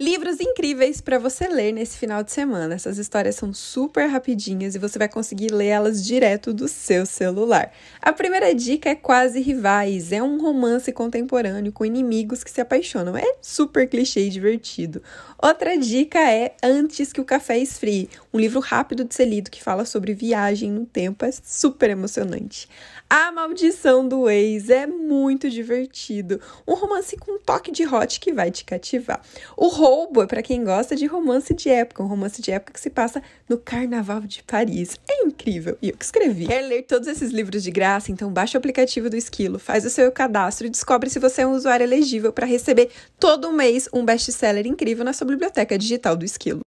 Livros incríveis para você ler nesse final de semana. Essas histórias são super rapidinhas e você vai conseguir ler elas direto do seu celular. A primeira dica é Quase Rivais. É um romance contemporâneo com inimigos que se apaixonam. É super clichê e divertido. Outra dica é Antes que o Café Esfrie. Um livro rápido de ser lido que fala sobre viagem no tempo. É super emocionante. A Maldição do Ex é muito divertido. Um romance com um toque de hot que vai te cativar. O roubo é para quem gosta de romance de época, um romance de época que se passa no Carnaval de Paris. É incrível, e eu que escrevi. Quer ler todos esses livros de graça? Então baixa o aplicativo do Esquilo, faz o seu cadastro e descobre se você é um usuário elegível para receber todo mês um best-seller incrível na sua biblioteca digital do Esquilo.